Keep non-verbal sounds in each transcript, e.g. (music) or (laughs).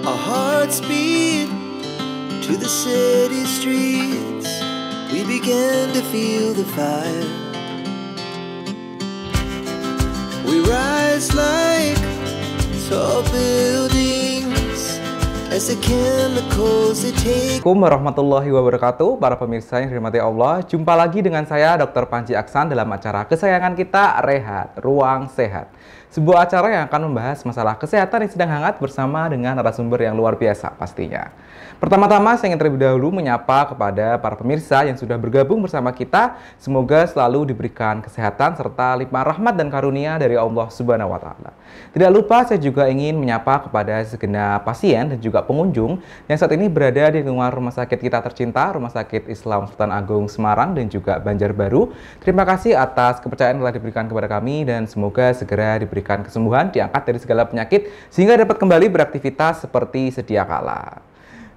Our hearts beat to the city streets. We begin to feel the fire. We rise like tall buildings as the chemicals they take. Assalamualaikum warahmatullahi wabarakatuh, para pemirsa yang dirahmati Allah. Jumpa lagi dengan saya Dr. Panji Aksan dalam acara kesayangan kita Rehat Ruang Sehat sebuah acara yang akan membahas masalah kesehatan yang sedang hangat bersama dengan narasumber yang luar biasa pastinya. Pertama-tama saya ingin terlebih dahulu menyapa kepada para pemirsa yang sudah bergabung bersama kita. Semoga selalu diberikan kesehatan serta limpah rahmat dan karunia dari Allah Subhanahu wa taala. Tidak lupa saya juga ingin menyapa kepada segenap pasien dan juga pengunjung yang saat ini berada di lingkungan rumah sakit kita tercinta, Rumah Sakit Islam Sultan Agung Semarang dan juga Banjarbaru. Terima kasih atas kepercayaan telah diberikan kepada kami dan semoga segera diberikan diberikan kesembuhan, diangkat dari segala penyakit, sehingga dapat kembali beraktivitas seperti sedia kala.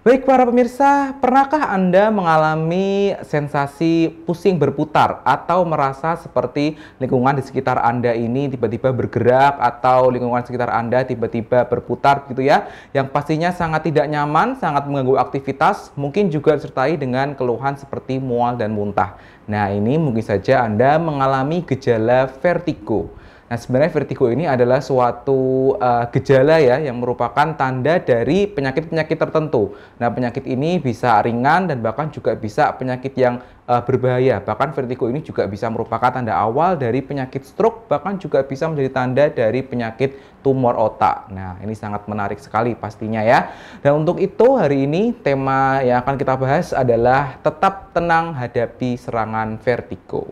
Baik para pemirsa, pernahkah Anda mengalami sensasi pusing berputar atau merasa seperti lingkungan di sekitar Anda ini tiba-tiba bergerak atau lingkungan sekitar Anda tiba-tiba berputar gitu ya, yang pastinya sangat tidak nyaman, sangat mengganggu aktivitas, mungkin juga disertai dengan keluhan seperti mual dan muntah. Nah, ini mungkin saja Anda mengalami gejala vertigo. Nah, sebenarnya vertigo ini adalah suatu uh, gejala ya yang merupakan tanda dari penyakit-penyakit tertentu. Nah, penyakit ini bisa ringan dan bahkan juga bisa penyakit yang uh, berbahaya. Bahkan vertigo ini juga bisa merupakan tanda awal dari penyakit stroke, bahkan juga bisa menjadi tanda dari penyakit tumor otak. Nah, ini sangat menarik sekali pastinya ya. Dan untuk itu hari ini tema yang akan kita bahas adalah tetap tenang hadapi serangan vertigo.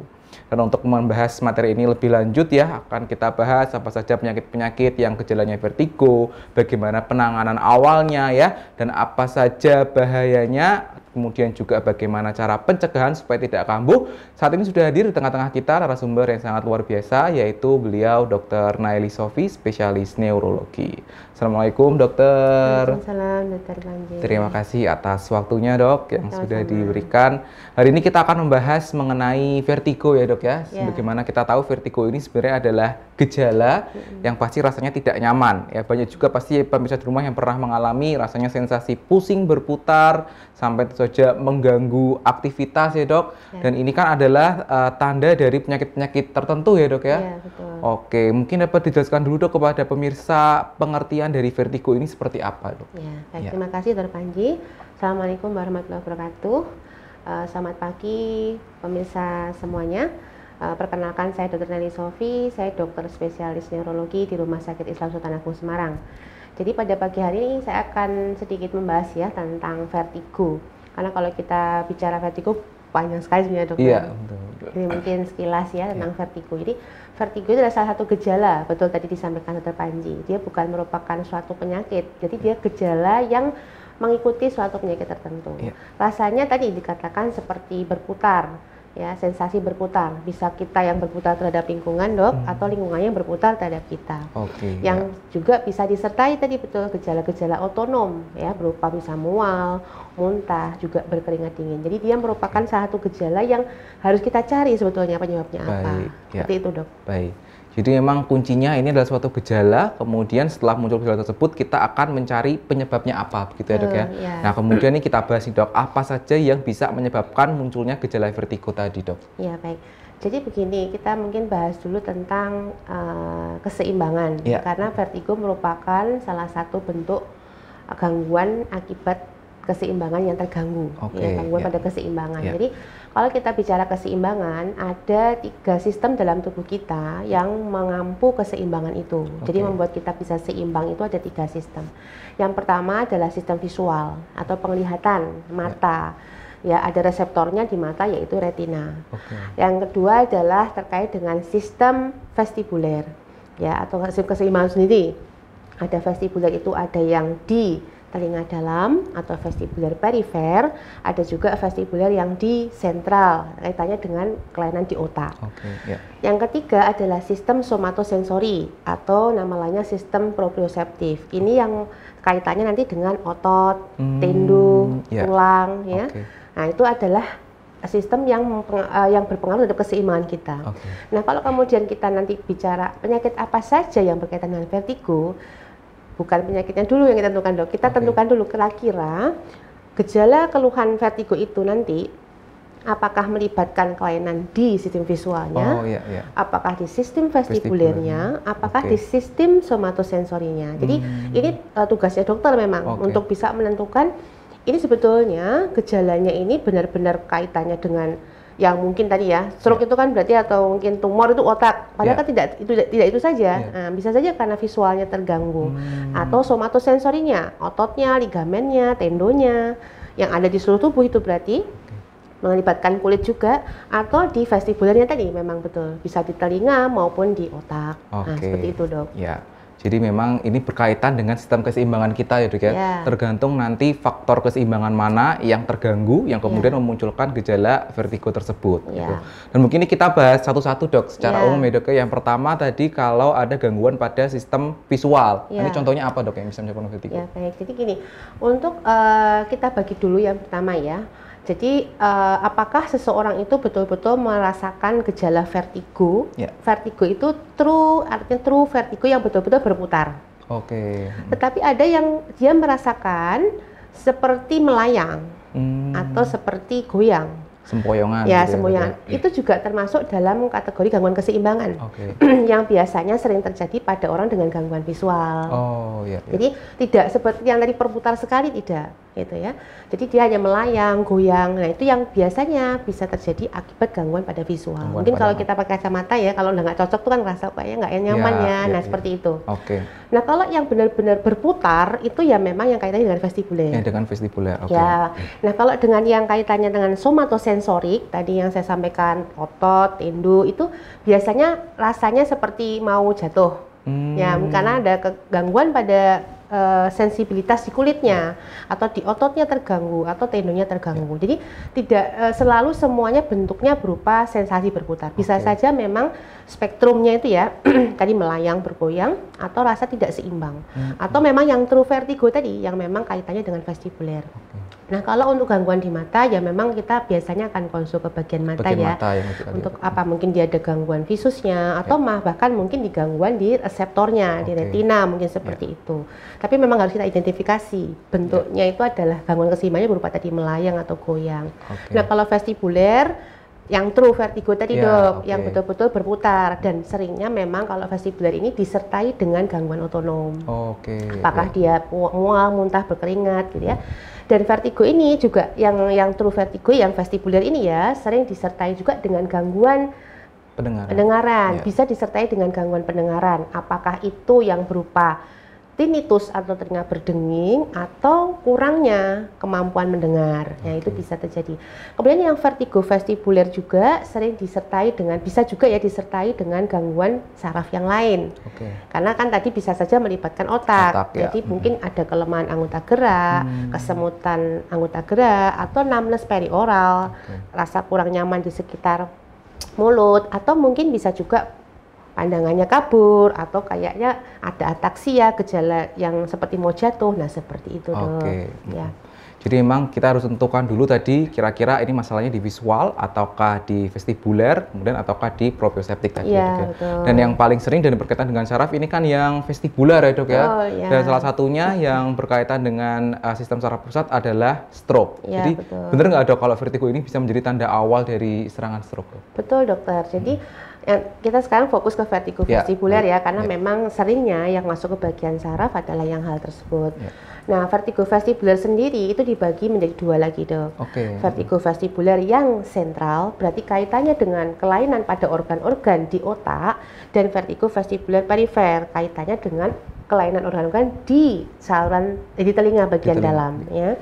Dan untuk membahas materi ini lebih lanjut ya, akan kita bahas apa saja penyakit-penyakit yang gejalanya vertigo, bagaimana penanganan awalnya ya, dan apa saja bahayanya kemudian juga bagaimana cara pencegahan supaya tidak kambuh. Saat ini sudah hadir di tengah-tengah kita narasumber yang sangat luar biasa yaitu beliau Dr. Naili Sofi, spesialis neurologi. Assalamualaikum dokter. Waalaikumsalam dokter Banjir. Terima kasih atas waktunya dok yang Sama-sama. sudah diberikan. Hari ini kita akan membahas mengenai vertigo ya dok ya. ya. Bagaimana kita tahu vertigo ini sebenarnya adalah gejala hmm. yang pasti rasanya tidak nyaman ya banyak juga pasti pemirsa di rumah yang pernah mengalami rasanya sensasi pusing berputar sampai saja mengganggu aktivitas ya dok yeah. dan ini kan adalah uh, tanda dari penyakit-penyakit tertentu ya dok ya, yeah, betul. oke mungkin dapat dijelaskan dulu dok kepada pemirsa pengertian dari vertigo ini seperti apa dok ya, baik, yeah. terima kasih dok Panji assalamualaikum warahmatullahi wabarakatuh uh, selamat pagi pemirsa semuanya Eh, perkenalkan saya Dr. Nelly Sofi, saya dokter spesialis neurologi di Rumah Sakit Islam Sultan Agung Semarang. Jadi pada pagi hari ini saya akan sedikit membahas ya tentang vertigo. Karena kalau kita bicara vertigo panjang sekali sebenarnya dokter. Iya, Jadi mungkin sekilas ya tentang iya. vertigo. Jadi vertigo itu adalah salah satu gejala, betul tadi disampaikan Dr Panji. Dia bukan merupakan suatu penyakit. Jadi dia gejala yang mengikuti suatu penyakit tertentu. Iya. Rasanya tadi dikatakan seperti berputar ya sensasi berputar bisa kita yang berputar terhadap lingkungan dok hmm. atau lingkungannya yang berputar terhadap kita okay, yang ya. juga bisa disertai tadi betul gejala-gejala otonom ya berupa bisa mual muntah juga berkeringat dingin jadi dia merupakan satu gejala yang harus kita cari sebetulnya penyebabnya baik, apa ya. seperti itu dok baik jadi memang kuncinya ini adalah suatu gejala, kemudian setelah muncul gejala tersebut kita akan mencari penyebabnya apa, begitu ya dok ya. ya. Nah kemudian ini kita bahas dok, apa saja yang bisa menyebabkan munculnya gejala vertigo tadi dok? Ya baik. Jadi begini, kita mungkin bahas dulu tentang uh, keseimbangan, ya. karena vertigo merupakan salah satu bentuk gangguan akibat keseimbangan yang terganggu, okay, ya, gangguan ya. pada keseimbangan. Ya. Jadi kalau kita bicara keseimbangan, ada tiga sistem dalam tubuh kita yang mengampu keseimbangan itu. Okay. Jadi membuat kita bisa seimbang itu ada tiga sistem. Yang pertama adalah sistem visual atau penglihatan mata. Yeah ya ada reseptornya di mata yaitu retina. Okay. Yang kedua adalah terkait dengan sistem vestibuler ya atau keseimbangan sendiri. Ada vestibuler itu ada yang di telinga dalam atau vestibular perifer, ada juga vestibular yang di sentral, kaitannya dengan kelainan di otak. Okay, yeah. Yang ketiga adalah sistem somatosensori atau namanya sistem proprioceptif. Ini yang kaitannya nanti dengan otot, hmm, tendon, yeah. tulang, ya. Okay. Nah itu adalah sistem yang uh, yang berpengaruh terhadap keseimbangan kita. Okay. Nah kalau kemudian kita nanti bicara penyakit apa saja yang berkaitan dengan vertigo, bukan penyakitnya dulu yang kita tentukan dok. Kita okay. tentukan dulu kira-kira gejala keluhan vertigo itu nanti apakah melibatkan kelainan di sistem visualnya, oh, iya, iya. apakah di sistem vestibulernya, apakah okay. di sistem somatosensorinya. Jadi hmm. ini uh, tugasnya dokter memang okay. untuk bisa menentukan ini sebetulnya gejalanya ini benar-benar kaitannya dengan yang mungkin tadi ya stroke yeah. itu kan berarti atau mungkin tumor itu otak padahal yeah. kan tidak itu tidak itu saja yeah. nah, bisa saja karena visualnya terganggu hmm. atau somatosensorinya ototnya ligamennya tendonya yang ada di seluruh tubuh itu berarti melibatkan kulit juga atau di vestibulernya tadi memang betul bisa di telinga maupun di otak okay. nah seperti itu dok ya jadi memang ini berkaitan dengan sistem keseimbangan kita ya dok ya. Yeah. Tergantung nanti faktor keseimbangan mana yang terganggu yang ya. kemudian yeah. memunculkan gejala vertigo tersebut. Yeah. Gitu. Ya. Dan mungkin ini kita bahas satu-satu dok. Secara yeah. umum ya dok ya. Yang pertama tadi kalau ada gangguan pada sistem visual. Yeah. ini contohnya apa dok yang bisa menyebabkan vertigo? Ya yeah, baik. Jadi gini, untuk uh, kita bagi dulu yang pertama ya. Jadi uh, apakah seseorang itu betul-betul merasakan gejala vertigo? Yeah. Vertigo itu true artinya true vertigo yang betul-betul berputar. Oke. Okay. Tetapi ada yang dia merasakan seperti melayang hmm. atau seperti goyang. Sempoyongan. Ya, gitu ya, sempoyongan. Ya. Itu juga termasuk dalam kategori gangguan keseimbangan. Okay. (clears throat) yang biasanya sering terjadi pada orang dengan gangguan visual. Oh, iya. Yeah, Jadi tidak seperti yang tadi perputar sekali tidak gitu ya. Jadi dia hanya melayang, goyang. Nah itu yang biasanya bisa terjadi akibat gangguan pada visual. Gangguan Mungkin kalau kita pakai kacamata ya, kalau nggak cocok tuh kan rasa kayaknya nggak nyaman ya. ya. ya nah ya. seperti itu. Oke. Okay. Nah kalau yang benar-benar berputar itu ya memang yang kaitannya dengan vestibuler. Ya dengan vestibuler. Oke. Okay. Ya. Nah kalau dengan yang kaitannya dengan somatosensorik tadi yang saya sampaikan otot, tendu itu biasanya rasanya seperti mau jatuh. Hmm. Ya karena ada gangguan pada e, sensibilitas di kulitnya atau di ototnya terganggu atau tendonnya terganggu. Ya. Jadi tidak e, selalu semuanya bentuknya berupa sensasi berputar. Bisa okay. saja memang spektrumnya itu ya (clears throat) tadi melayang bergoyang atau rasa tidak seimbang hmm. atau hmm. memang yang true vertigo tadi yang memang kaitannya dengan vestibuler. Okay. Nah kalau untuk gangguan di mata ya memang kita biasanya akan konsul ke bagian mata bagian ya. Mata yang untuk apa mungkin dia ada gangguan visusnya ya. atau ya. bahkan mungkin di gangguan di reseptornya okay. di retina mungkin seperti ya. itu. Tapi memang harus kita identifikasi bentuknya ya. itu adalah gangguan keseimbangannya berupa tadi melayang atau goyang. Okay. Nah kalau vestibuler yang true vertigo tadi ya, dok, okay. yang betul-betul berputar dan seringnya memang kalau vestibular ini disertai dengan gangguan otonom. Oke. Okay, Apakah yeah. dia mual, muntah, berkeringat gitu ya. Dan vertigo ini juga yang yang true vertigo yang vestibular ini ya sering disertai juga dengan gangguan pendengaran. Pendengaran ya. bisa disertai dengan gangguan pendengaran. Apakah itu yang berupa tinnitus atau telinga berdenging atau kurangnya kemampuan mendengar. Ya itu bisa terjadi. Kemudian yang vertigo vestibuler juga sering disertai dengan bisa juga ya disertai dengan gangguan saraf yang lain. Okay. Karena kan tadi bisa saja melibatkan otak. otak ya. Jadi hmm. mungkin ada kelemahan anggota gerak, hmm. kesemutan anggota gerak atau numbness perioral, okay. rasa kurang nyaman di sekitar mulut atau mungkin bisa juga pandangannya kabur atau kayaknya ada ataksia gejala yang seperti mau jatuh nah seperti itu okay. dok ya jadi memang kita harus tentukan dulu tadi kira-kira ini masalahnya di visual ataukah di vestibuler kemudian ataukah di proprioceptif tadi iya, ya, dan yang paling sering dan berkaitan dengan saraf ini kan yang vestibuler ya dok ya oh, ya. dan salah satunya yang berkaitan dengan uh, sistem saraf pusat adalah stroke ya, jadi betul. bener nggak dok kalau vertigo ini bisa menjadi tanda awal dari serangan stroke dok? betul dokter jadi hmm Ya, kita sekarang fokus ke vertigo vestibuler ya, ya karena yeah. memang seringnya yang masuk ke bagian saraf adalah yang hal tersebut. Yeah. Nah, vertigo vestibuler sendiri itu dibagi menjadi dua lagi dok. Okay. Vertigo vestibuler yang sentral berarti kaitannya dengan kelainan pada organ-organ di otak dan vertigo vestibular perifer kaitannya dengan kelainan organ-organ di saluran di telinga bagian di telinga. dalam ya.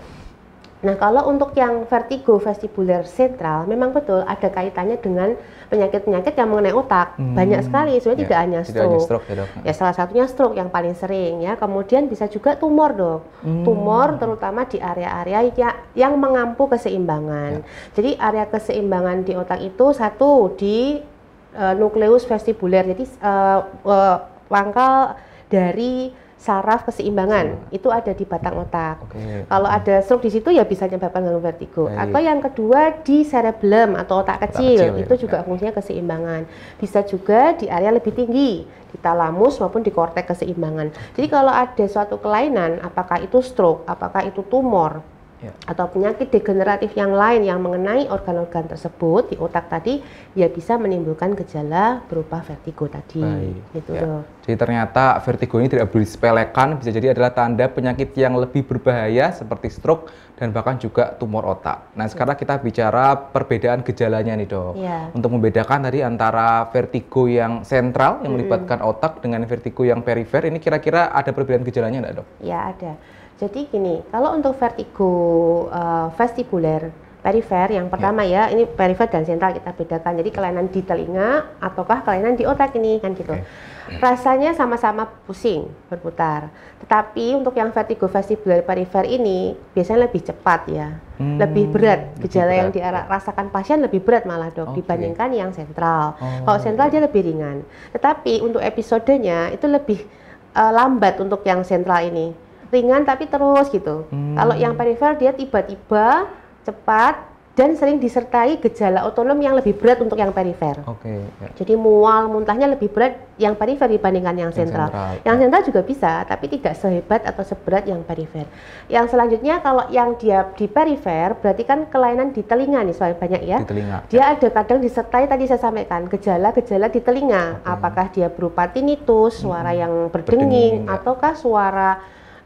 Nah, kalau untuk yang vertigo vestibular sentral, memang betul ada kaitannya dengan penyakit-penyakit yang mengenai otak. Hmm. Banyak sekali, sebenarnya ya, tidak hanya stroke. Tidak hanya stroke ya, dok. ya, salah satunya stroke yang paling sering ya. Kemudian bisa juga tumor, dok. Hmm. Tumor terutama di area-area ya, yang, mengampu keseimbangan. Ya. Jadi area keseimbangan di otak itu satu di uh, nukleus vestibular. Jadi uh, eh, uh, eh, pangkal dari saraf keseimbangan hmm. itu ada di batang otak. Okay. Kalau ada stroke di situ ya bisa menyebabkan gangguan vertigo. Baik. Atau yang kedua di cerebellum atau otak kecil, kecil itu ya. juga nah. fungsinya keseimbangan. Bisa juga di area lebih tinggi di talamus maupun di korteks keseimbangan. Jadi kalau ada suatu kelainan, apakah itu stroke, apakah itu tumor, yeah. atau penyakit degeneratif yang lain yang mengenai organ-organ tersebut di otak tadi ya bisa menimbulkan gejala berupa vertigo tadi gitu yeah. Jadi ternyata vertigo ini tidak boleh disepelekan bisa jadi adalah tanda penyakit yang lebih berbahaya seperti stroke dan bahkan juga tumor otak. Nah, ya. sekarang kita bicara perbedaan gejalanya nih, Dok. yeah. Untuk membedakan tadi antara vertigo yang sentral yang hmm. melibatkan mm -hmm. otak dengan vertigo yang perifer ini kira-kira ada perbedaan gejalanya enggak, Dok? Ya, ada. Jadi gini, kalau untuk vertigo uh, vestibular perifer yang ya. pertama yeah. ya, ini perifer dan sentral kita bedakan. Jadi kelainan di telinga ataukah kelainan di otak ini kan gitu. Okay. Rasanya sama-sama pusing, berputar. Tetapi untuk yang vertigo vestibular perifer ini biasanya lebih cepat ya. Hmm, lebih berat gejala yang dirasakan pasien lebih berat malah dok okay. dibandingkan yang sentral. Oh. Kalau sentral dia lebih ringan. Tetapi untuk episodenya itu lebih uh, lambat untuk yang sentral ini ringan tapi terus gitu. Hmm. Kalau yang perifer dia tiba-tiba, cepat dan sering disertai gejala otonom yang lebih berat untuk yang perifer. Oke. Okay, ya. Jadi mual, muntahnya lebih berat yang perifer dibandingkan yang, sentral. Yang ya. sentral juga bisa, tapi tidak sehebat atau seberat yang perifer. Yang selanjutnya kalau yang dia di perifer, berarti kan kelainan di telinga nih soalnya banyak ya. Di telinga. Ya. Dia ada kadang disertai tadi saya sampaikan gejala-gejala di telinga. Okay. Apakah dia berupa tinnitus, suara hmm. yang berdenging, berdenging ataukah suara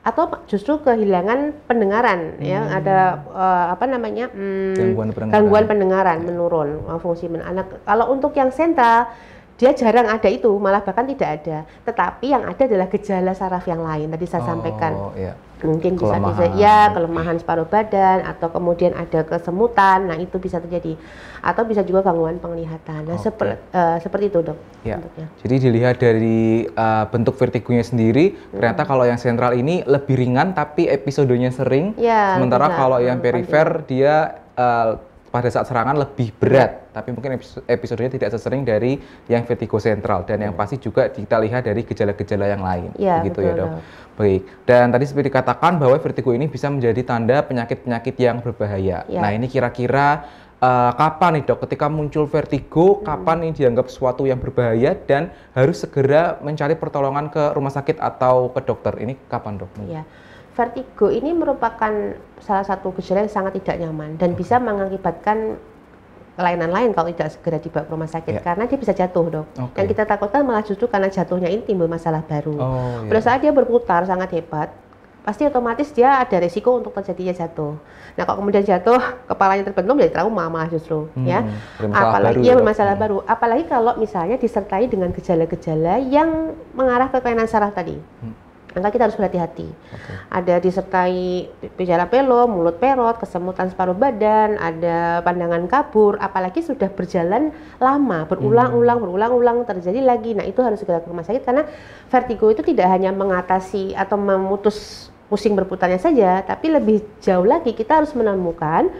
atau justru kehilangan pendengaran ya. hmm. ya ada uh, apa namanya hmm, gangguan pendengaran, gangguan pendengaran ya. menurun eh, fungsi men anak kalau untuk yang senta dia jarang ada itu malah bahkan tidak ada tetapi yang ada adalah gejala saraf yang lain tadi saya oh, sampaikan iya mungkin bisa kelemahan. bisa ya kelemahan separuh badan atau kemudian ada kesemutan nah itu bisa terjadi atau bisa juga gangguan penglihatan nah okay. seper, uh, seperti itu dok ya. jadi dilihat dari uh, bentuk vertigunya sendiri hmm. ternyata kalau yang sentral ini lebih ringan tapi episodenya sering ya, sementara bisa. kalau yang hmm, perifer dia uh, pada saat serangan lebih berat, tapi mungkin episodenya tidak sesering dari yang vertigo sentral dan yang iya. pasti juga kita lihat dari gejala-gejala yang lain, ya, begitu ya dok. Baik. Dan tadi seperti dikatakan bahwa vertigo ini bisa menjadi tanda penyakit-penyakit yang berbahaya. Ya. Nah ini kira-kira uh, kapan nih dok? Ketika muncul vertigo, hmm. kapan ini dianggap suatu yang berbahaya dan harus segera mencari pertolongan ke rumah sakit atau ke dokter? Ini kapan dok? Ya vertigo ini merupakan salah satu gejala yang sangat tidak nyaman dan bisa mengakibatkan kelainan lain kalau tidak segera dibawa ke rumah sakit yeah. karena dia bisa jatuh dok. Okay. Yang kita takutkan malah justru karena jatuhnya ini timbul masalah baru. Oh, iya. Pada saat dia berputar sangat hebat, pasti otomatis dia ada risiko untuk terjadinya jatuh. Nah kalau kemudian jatuh kepalanya terbentuk jadi trauma malah justru hmm, ya. Apalagi baru, ya bermasalah hmm. baru. Apalagi kalau misalnya disertai dengan gejala-gejala yang mengarah ke kelainan saraf tadi. Hmm maka kita harus berhati-hati. Okay. Ada disertai gejala pelo, mulut perot, kesemutan separuh badan, ada pandangan kabur, apalagi sudah berjalan lama, berulang-ulang, hmm. berulang-ulang terjadi lagi. Nah, itu harus segera ke rumah sakit karena vertigo itu tidak hanya mengatasi atau memutus pusing berputarnya saja, tapi lebih jauh lagi kita harus menemukan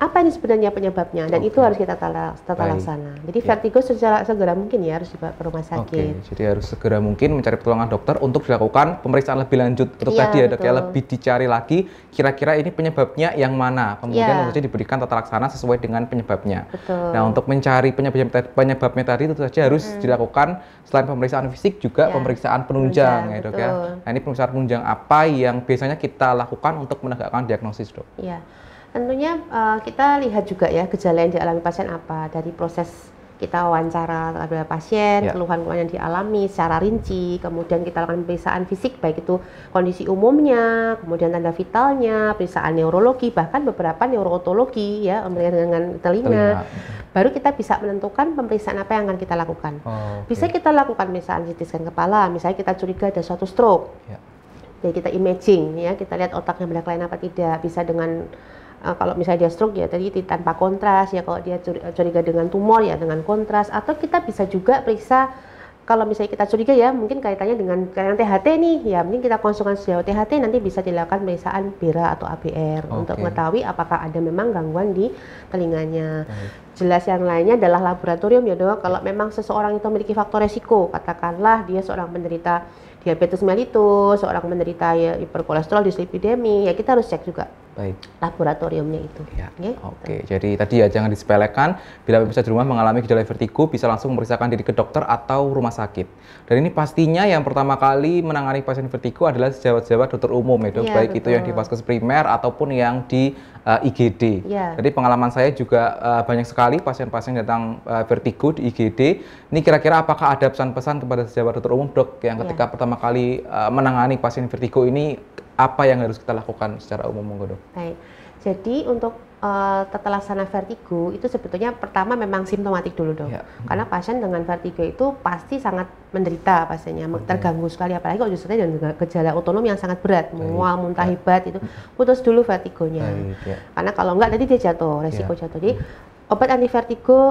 apa ini sebenarnya penyebabnya dan okay. itu harus kita tata, tata laksana. Jadi ya. vertigo segera, segera mungkin ya harus dibawa ke rumah sakit. Okay. Jadi harus segera mungkin mencari pertolongan dokter untuk dilakukan pemeriksaan lebih lanjut. Untuk yeah, tadi ada kayak lebih dicari lagi kira-kira ini penyebabnya yang mana. Kemudian yeah. tentu saja diberikan tata laksana sesuai dengan penyebabnya. Betul. Nah, untuk mencari penyebab penyebabnya tadi tentu saja harus hmm. dilakukan selain pemeriksaan fisik juga yeah. pemeriksaan penunjang, penunjang ya, Dok ya. Nah, ini pemeriksaan penunjang apa yang biasanya kita lakukan untuk menegakkan diagnosis, Dok? Iya. Tentunya uh, kita lihat juga ya gejala yang dialami pasien apa dari proses kita wawancara terhadap pasien, ya. keluhan-keluhan yang dialami secara rinci, kemudian kita lakukan pemeriksaan fisik baik itu kondisi umumnya, kemudian tanda vitalnya, pemeriksaan neurologi, bahkan beberapa neurootologi ya, pemeriksaan dengan telinga. telinga. Baru kita bisa menentukan pemeriksaan apa yang akan kita lakukan. Oh, okay. Bisa kita lakukan pemeriksaan CT scan kepala, misalnya kita curiga ada suatu stroke. ya Jadi kita imaging ya, kita lihat otaknya berkelainan apa tidak, bisa dengan Uh, kalau misalnya dia stroke ya tadi tanpa kontras ya kalau dia curiga dengan tumor ya dengan kontras atau kita bisa juga periksa kalau misalnya kita curiga ya mungkin kaitannya dengan kaitan THT nih ya mungkin kita konsulkan sejauh THT nanti bisa dilakukan pemeriksaan BERA atau ABR okay. untuk mengetahui apakah ada memang gangguan di telinganya. okay. Jelas yang lainnya adalah laboratorium ya dok. Kalau ya. memang seseorang itu memiliki faktor resiko, katakanlah dia seorang penderita diabetes mellitus, seorang menderita ya, hiperkolesterol, dislipidemi, ya kita harus cek juga Baik. Laboratoriumnya itu. Ya. Okay? Oke, jadi tadi ya jangan disepelekan. Bila bisa di rumah mengalami gejala vertigo, bisa langsung memeriksakan diri ke dokter atau rumah sakit. Dan ini pastinya yang pertama kali menangani pasien vertigo adalah sejawat-sejawat dokter umum ya dok, ya, baik betul. itu yang di vaskes primer ataupun yang di uh, eh, IGD. Ya. Jadi pengalaman saya juga uh, banyak sekali pasien-pasien datang uh, vertigo di IGD. Ini kira-kira apakah ada pesan-pesan kepada sejawat dokter umum dok yang ketika ya. pertama kali uh, menangani pasien vertigo ini apa yang harus kita lakukan secara umum monggo Baik. Jadi untuk uh, eh, tertelaksana vertigo itu sebetulnya pertama memang simptomatik dulu dong. Ya. Karena pasien dengan vertigo itu pasti sangat menderita pasiennya, okay. terganggu sekali apalagi kalau justru dengan gejala otonom yang sangat berat, mual, muntah ya. hebat itu putus dulu vertigonya. ya. Karena kalau enggak nanti dia jatuh, ya. resiko ya. jatuh. Jadi obat anti vertigo uh,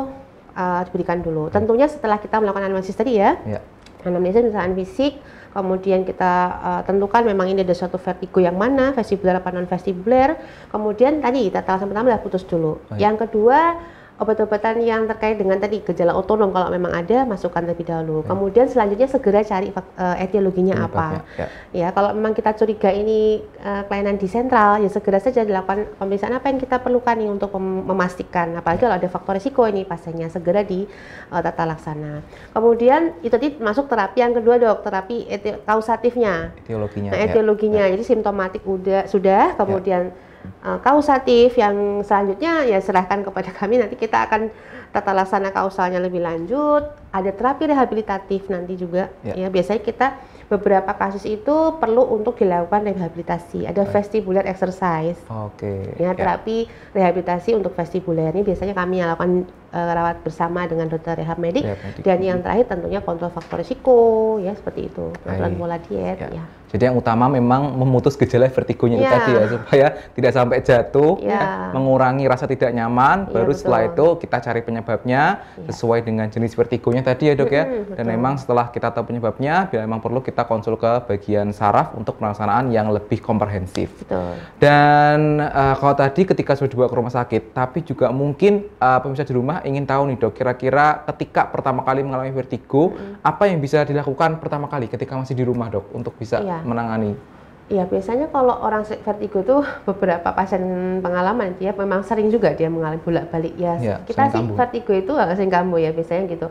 eh, diberikan dulu. Tentunya setelah kita melakukan analisis tadi ya. ya. analisis fisik, kemudian kita uh, tentukan memang ini ada suatu vertigo yang mana vestibular apa non vestibular kemudian tadi kita tahu pertama adalah putus dulu oh, yang kedua obat-obatan yang terkait dengan tadi gejala otonom kalau memang ada masukkan terlebih dahulu. Hmm. Kemudian selanjutnya segera cari uh, etiologinya Penyebabnya, apa. Ya. ya, kalau memang kita curiga ini uh, kelainan di sentral ya segera saja dilakukan pemeriksaan apa yang kita perlukan nih untuk mem memastikan apalagi kalau ada faktor risiko ini pasiennya segera di uh, tata laksana. Kemudian itu tadi masuk terapi yang kedua Dok, terapi eti kausatifnya. Etiologinya. Nah, ya. etiologinya. Ya. Jadi simptomatik udah sudah ya. kemudian ya Eh, kausatif yang selanjutnya ya serahkan kepada kami nanti kita akan tata laksana kausalnya lebih lanjut ada terapi rehabilitatif nanti juga ya, ya biasanya kita beberapa kasus itu perlu untuk dilakukan rehabilitasi ada Baik. vestibular exercise oke okay. Ya, ya terapi ya. rehabilitasi untuk vestibular ini biasanya kami lakukan uh, rawat bersama dengan dokter rehab medik, rehab dan yang terakhir tentunya kontrol faktor risiko ya seperti itu aturan pola diet ya, ya jadi yang utama memang memutus gejala vertigonya yeah. itu ya. tadi ya supaya tidak sampai jatuh, yeah. ya, mengurangi rasa tidak nyaman. Yeah, baru betul. setelah itu kita cari penyebabnya yeah. sesuai dengan jenis vertigonya tadi ya dok mm -hmm, ya. Betul. Dan memang setelah kita tahu penyebabnya, bila memang perlu kita konsul ke bagian saraf untuk pelaksanaan yang lebih komprehensif. Betul. Dan uh, kalau tadi ketika sudah dibawa ke rumah sakit, tapi juga mungkin uh, pemirsa di rumah ingin tahu nih dok, kira-kira ketika pertama kali mengalami vertigo, mm -hmm. apa yang bisa dilakukan pertama kali ketika masih di rumah dok untuk bisa yeah menangani? Iya, biasanya kalau orang vertigo tuh (laughs) beberapa pasien pengalaman dia memang sering juga dia mengalami bolak-balik ya. ya kita sih kambuh. vertigo itu nggak sering kambuh ya biasanya gitu.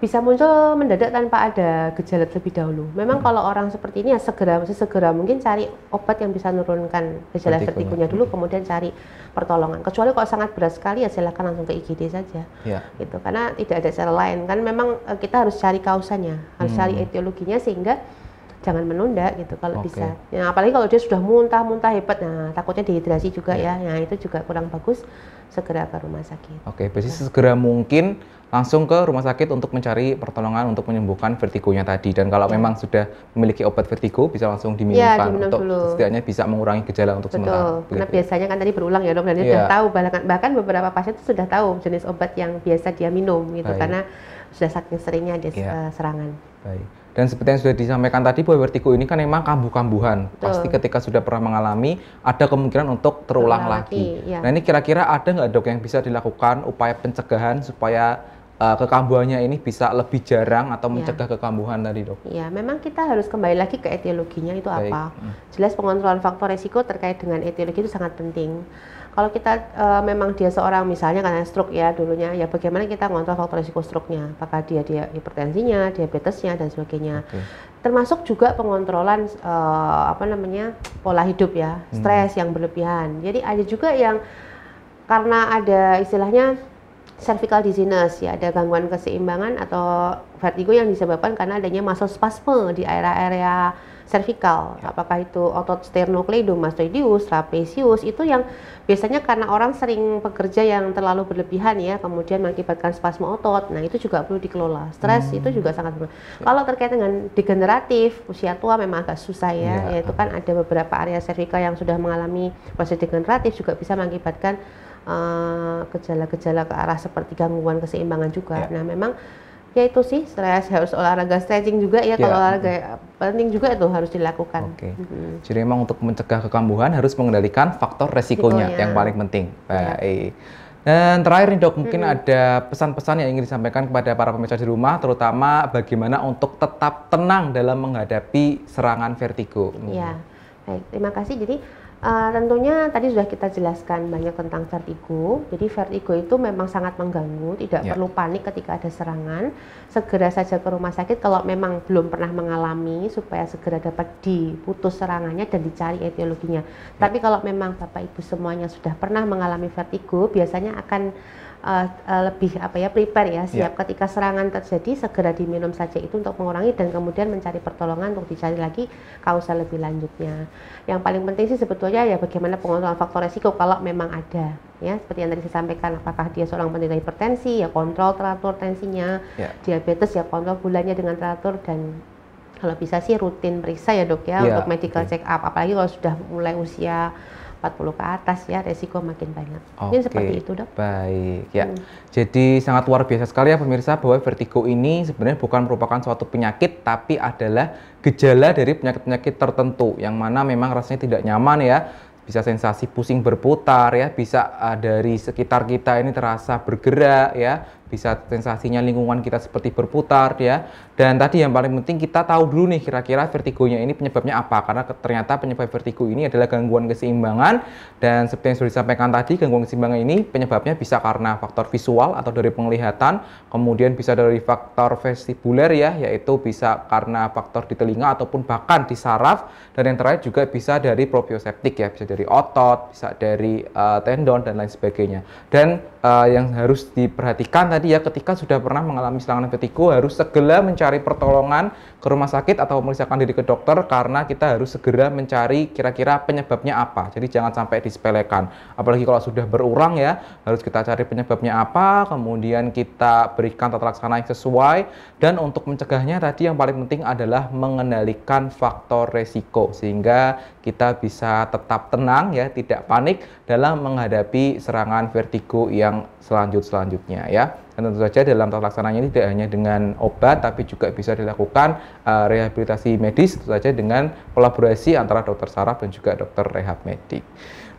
Bisa muncul mendadak tanpa ada gejala terlebih dahulu. Memang hmm. kalau orang seperti ini ya segera segera mungkin cari obat yang bisa menurunkan gejala vertigonya dulu hmm. kemudian cari pertolongan. Kecuali kalau sangat berat sekali ya silakan langsung ke IGD saja. Ya. Gitu. Karena tidak ada cara lain. Kan memang eh, kita harus cari kausannya, harus hmm. cari etiologinya sehingga jangan menunda gitu kalau okay. bisa. Ya, apalagi kalau dia sudah muntah, muntah hebat, nah takutnya dehidrasi juga yeah. ya. Nah itu juga kurang bagus, segera ke rumah sakit. Oke, okay, berarti gitu. segera mungkin langsung ke rumah sakit untuk mencari pertolongan untuk menyembuhkan vertigonya tadi. Dan kalau iya. memang sudah memiliki obat vertigo, bisa langsung iya, diminumkan yeah, untuk dulu. setidaknya bisa mengurangi gejala untuk Betul. sementara. Betul, karena ya. biasanya kan tadi berulang ya dok, dan dia yeah. sudah tahu bahkan, bahkan beberapa pasien itu sudah tahu jenis obat yang biasa dia minum gitu, Baik. karena sudah saking seringnya ada yeah. Iya. serangan. Baik. Dan seperti yang sudah disampaikan tadi bahwa vertigo ini kan memang kambuh-kambuhan. Pasti ketika sudah pernah mengalami ada kemungkinan untuk terulang, Terlalu lagi. lagi ya. Nah ini kira-kira ada nggak dok yang bisa dilakukan upaya pencegahan supaya uh, kekambuhannya ini bisa lebih jarang atau iya. mencegah ya. kekambuhan tadi dok? Ya memang kita harus kembali lagi ke etiologinya itu Baik. apa. Hmm. Jelas pengontrolan faktor resiko terkait dengan etiologi itu sangat penting. Kalau kita e, memang dia seorang misalnya karena stroke ya dulunya, ya bagaimana kita mengontrol faktor risiko stroke-nya? Apakah dia dia hipertensinya, diabetesnya dan sebagainya. Okay. Termasuk juga pengontrolan e, apa namanya pola hidup ya, hmm. stres hmm. yang berlebihan. Jadi ada juga yang karena ada istilahnya cervical dizziness ya ada gangguan keseimbangan atau vertigo yang disebabkan karena adanya muscle spasme di area-area cervical ya. apakah itu otot mastoideus trapezius itu yang biasanya karena orang sering bekerja yang terlalu berlebihan ya kemudian mengakibatkan spasme otot nah itu juga perlu dikelola stres hmm. itu juga sangat perlu ya. kalau terkait dengan degeneratif usia tua memang agak susah ya, ya. yaitu kan ada beberapa area cervical yang sudah mengalami proses degeneratif juga bisa mengakibatkan Eh, gejala-gejala uh, ke arah seperti gangguan keseimbangan juga. Yeah. Nah, memang ya itu sih stres harus olahraga stretching juga ya, yeah. kalau olahraga ya, penting juga itu harus dilakukan. Oke. Okay. Hmm. Jadi memang untuk mencegah kekambuhan harus mengendalikan faktor resikonya, resikonya. yang paling penting. Ya. Baik. Yeah. Dan terakhir nih dok, mungkin hmm. ada pesan-pesan yang ingin disampaikan kepada para pemirsa di rumah, terutama bagaimana untuk tetap tenang dalam menghadapi serangan vertigo. Ya, baik. Terima kasih. Jadi Uh, tentunya tadi sudah kita jelaskan banyak tentang vertigo. Jadi vertigo itu memang sangat mengganggu, tidak yeah. perlu panik ketika ada serangan. Segera saja ke rumah sakit kalau memang belum pernah mengalami supaya segera dapat diputus serangannya dan dicari etiologinya. Yeah. Tapi kalau memang Bapak Ibu semuanya sudah pernah mengalami vertigo, biasanya akan uh, uh, lebih apa ya prepare ya iya. siap yeah. ketika serangan terjadi segera diminum saja itu untuk mengurangi dan kemudian mencari pertolongan untuk dicari lagi kausa lebih lanjutnya yang paling penting sih sebetulnya ya bagaimana pengontrolan faktor resiko kalau memang ada ya seperti yang tadi saya sampaikan apakah dia seorang penderita hipertensi ya kontrol teratur tensinya yeah. diabetes ya kontrol gulanya dengan teratur dan kalau bisa sih rutin periksa ya dok ya yeah. untuk medical okay. check up apalagi kalau sudah mulai usia 40 ke atas ya resiko makin banyak. Oke. Jadi seperti itu dok. Baik ya. Hmm. Jadi sangat luar biasa sekali ya pemirsa bahwa vertigo ini sebenarnya bukan merupakan suatu penyakit tapi adalah gejala dari penyakit-penyakit tertentu yang mana memang rasanya tidak nyaman ya bisa sensasi pusing berputar ya, bisa uh, dari sekitar kita ini terasa bergerak ya, bisa sensasinya lingkungan kita seperti berputar ya dan tadi yang paling penting kita tahu dulu nih kira-kira vertigonya ini penyebabnya apa karena ternyata penyebab vertigo ini adalah gangguan keseimbangan dan seperti yang sudah disampaikan tadi gangguan keseimbangan ini penyebabnya bisa karena faktor visual atau dari penglihatan kemudian bisa dari faktor vestibuler ya yaitu bisa karena faktor di telinga ataupun bahkan di saraf dan yang terakhir juga bisa dari proprioceptik ya bisa dari otot bisa dari uh, tendon dan lain sebagainya dan uh, yang harus diperhatikan tadi tadi ya ketika sudah pernah mengalami serangan vertigo harus segera mencari pertolongan ke rumah sakit atau memeriksakan diri ke dokter karena kita harus segera mencari kira-kira penyebabnya apa. Jadi jangan sampai disepelekan. Apalagi kalau sudah berurang ya harus kita cari penyebabnya apa, kemudian kita berikan tata laksana yang sesuai dan untuk mencegahnya tadi yang paling penting adalah mengendalikan faktor resiko sehingga kita bisa tetap tenang ya, tidak panik dalam menghadapi serangan vertigo yang selanjut selanjutnya ya. Dan tentu saja dalam terlaksananya tidak hanya dengan obat, tapi juga bisa dilakukan uh, rehabilitasi medis, tentu saja dengan kolaborasi antara dokter saraf dan juga dokter rehab medik.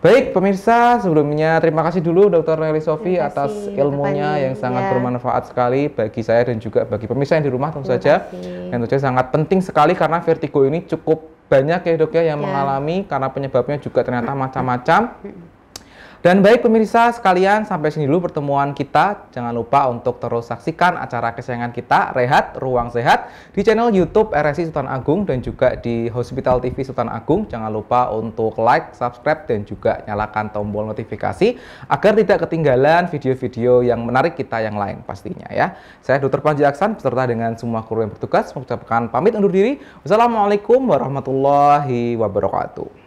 Baik pemirsa, sebelumnya terima kasih dulu dokter Nelly Sofi atas ilmunya Tepani, yang sangat ya. bermanfaat sekali bagi saya dan juga bagi pemirsa yang di rumah tentu saja. Dan tentu saja sangat penting sekali karena vertigo ini cukup banyak ya dok ya yang ya. mengalami karena penyebabnya juga ternyata macam-macam. Hmm. Dan baik pemirsa sekalian, sampai sini dulu pertemuan kita. Jangan lupa untuk terus saksikan acara kesayangan kita, Rehat Ruang Sehat, di channel YouTube RSI Sultan Agung dan juga di Hospital TV Sultan Agung. Jangan lupa untuk like, subscribe, dan juga nyalakan tombol notifikasi agar tidak ketinggalan video-video yang menarik kita yang lain pastinya ya. Saya Dr. Panji Aksan beserta dengan semua kru yang bertugas mengucapkan pamit undur diri. Wassalamualaikum warahmatullahi wabarakatuh.